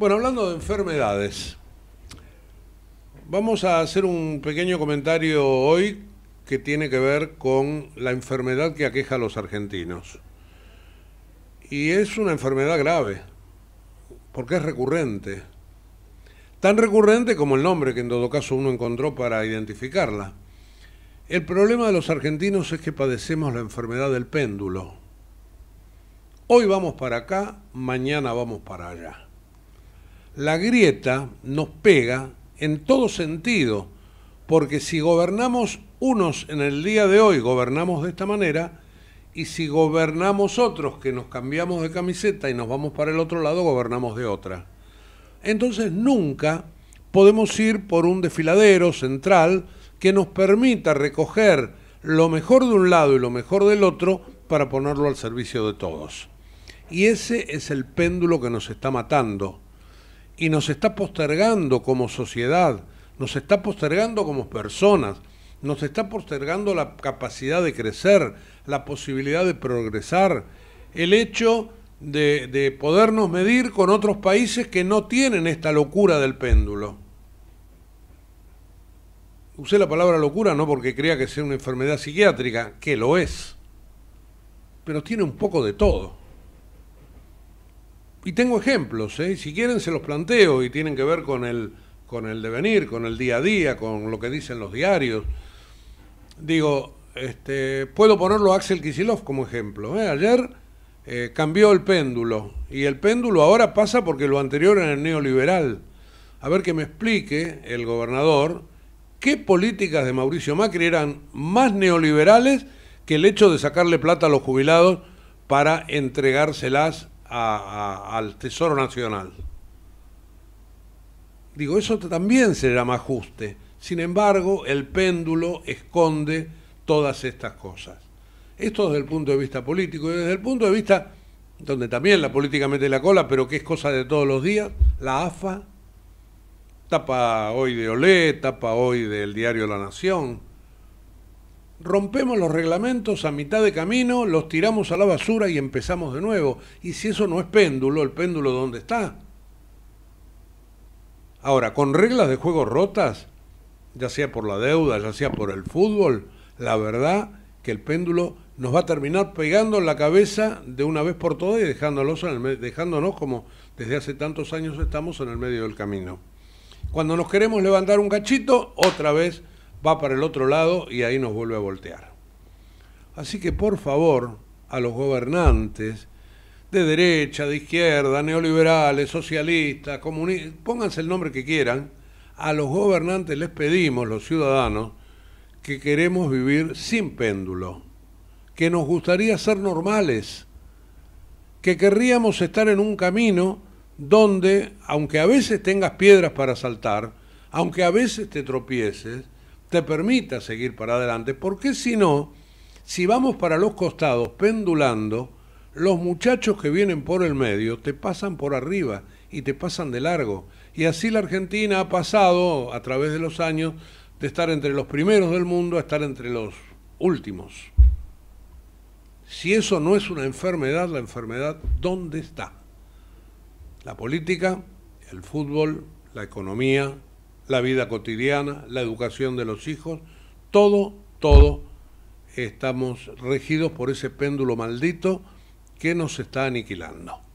Bueno, hablando de enfermedades, vamos a hacer un pequeño comentario hoy que tiene que ver con la enfermedad que aqueja a los argentinos. Y es una enfermedad grave, porque es recurrente. Tan recurrente como el nombre que en todo caso uno encontró para identificarla. El problema de los argentinos es que padecemos la enfermedad del péndulo. Hoy vamos para acá, mañana vamos para allá. La grieta nos pega en todo sentido, porque si gobernamos unos en el día de hoy, gobernamos de esta manera, y si gobernamos otros que nos cambiamos de camiseta y nos vamos para el otro lado, gobernamos de otra. Entonces nunca podemos ir por un desfiladero central que nos permita recoger lo mejor de un lado y lo mejor del otro para ponerlo al servicio de todos. Y ese es el péndulo que nos está matando y nos está postergando como sociedad, nos está postergando como personas, nos está postergando la capacidad de crecer, la posibilidad de progresar, el hecho de, podernos medir con otros países que no tienen esta locura del péndulo. Usé la palabra locura no porque crea que sea una enfermedad psiquiátrica, que lo es, pero tiene un poco de todo y tengo ejemplos, ¿eh? si quieren se los planteo y tienen que ver con el, con el devenir, con el día a día, con lo que dicen los diarios. Digo, este, puedo ponerlo a Axel Kisilov como ejemplo. ¿eh? Ayer eh, cambió el péndulo y el péndulo ahora pasa porque lo anterior era neoliberal. A ver que me explique el gobernador qué políticas de Mauricio Macri eran más neoliberales que el hecho de sacarle plata a los jubilados para entregárselas al Tesoro Nacional. Digo, eso también será más ajuste. Sin embargo, el péndulo esconde todas estas cosas. Esto desde el punto de vista político y desde el punto de vista donde también la política mete la cola, pero que es cosa de todos los días, la AFA, tapa hoy de Olé, tapa hoy del diario La Nación, rompemos los reglamentos a mitad de camino, los tiramos a la basura y empezamos de nuevo. Y si eso no es péndulo, el péndulo ¿dónde está? Ahora, con reglas de juego rotas, ya sea por la deuda, ya sea por el fútbol, la verdad que el péndulo nos va a terminar pegando en la cabeza de una vez por todas y dejándolos en el, dejándonos como desde hace tantos años estamos en el medio del camino. Cuando nos queremos levantar un cachito, otra vez va para el otro lado y ahí nos vuelve a voltear. Así que por favor, a los gobernantes de derecha, de izquierda, neoliberales, socialistas, comunistas, pónganse el nombre que quieran, a los gobernantes les pedimos, los ciudadanos, que queremos vivir sin péndulo, que nos gustaría ser normales, que querríamos estar en un camino donde, aunque a veces tengas piedras para saltar, aunque a veces te tropieces, te permita seguir para adelante, porque si no, si vamos para los costados pendulando, los muchachos que vienen por el medio te pasan por arriba y te pasan de largo. Y así la Argentina ha pasado a través de los años de estar entre los primeros del mundo a estar entre los últimos. Si eso no es una enfermedad, la enfermedad, ¿dónde está? La política, el fútbol, la economía, la vida cotidiana, la educación de los hijos, todo, todo estamos regidos por ese péndulo maldito que nos está aniquilando.